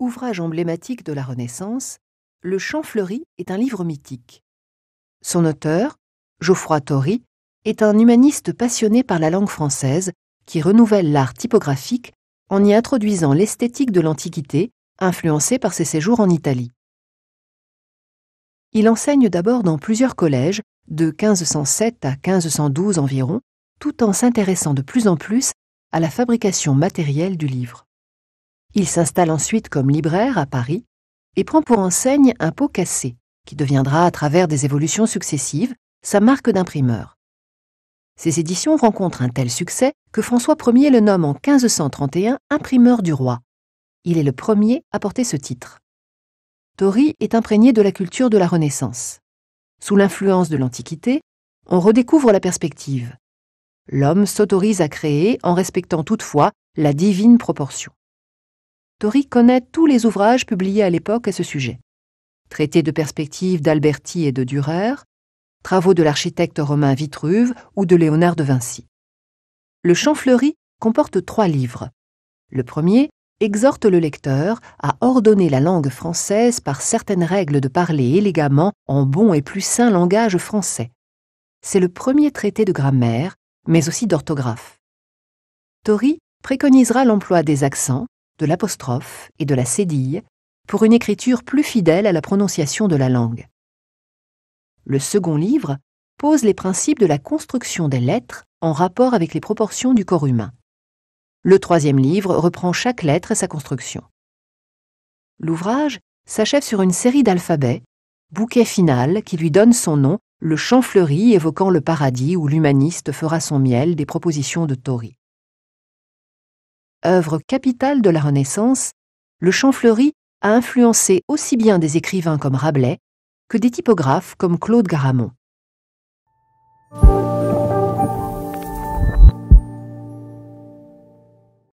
Ouvrage emblématique de la Renaissance, Le Chant fleuri est un livre mythique. Son auteur, Geoffroy Tory, est un humaniste passionné par la langue française qui renouvelle l'art typographique en y introduisant l'esthétique de l'Antiquité, influencée par ses séjours en Italie. Il enseigne d'abord dans plusieurs collèges, de 1507 à 1512 environ, tout en s'intéressant de plus en plus à la fabrication matérielle du livre. Il s'installe ensuite comme libraire à Paris et prend pour enseigne un pot cassé, qui deviendra à travers des évolutions successives sa marque d'imprimeur. Ses éditions rencontrent un tel succès que François Ier le nomme en 1531 imprimeur du roi. Il est le premier à porter ce titre. Tori est imprégné de la culture de la Renaissance. Sous l'influence de l'Antiquité, on redécouvre la perspective. L'homme s'autorise à créer en respectant toutefois la divine proportion. Tori connaît tous les ouvrages publiés à l'époque à ce sujet. Traités de perspective d'Alberti et de Dürer, travaux de l'architecte romain Vitruve ou de Léonard de Vinci. Le Champ Fleuri comporte trois livres. Le premier, exhorte le lecteur à ordonner la langue française par certaines règles de parler élégamment en bon et plus sain langage français. C'est le premier traité de grammaire, mais aussi d'orthographe. Tory préconisera l'emploi des accents, de l'apostrophe et de la cédille pour une écriture plus fidèle à la prononciation de la langue. Le second livre pose les principes de la construction des lettres en rapport avec les proportions du corps humain. Le troisième livre reprend chaque lettre et sa construction. L'ouvrage s'achève sur une série d'alphabets, bouquet final qui lui donne son nom, le Champ fleuri évoquant le paradis où l'humaniste fera son miel des propositions de Tory Œuvre capitale de la Renaissance, le Champ fleuri a influencé aussi bien des écrivains comme Rabelais que des typographes comme Claude Garamond.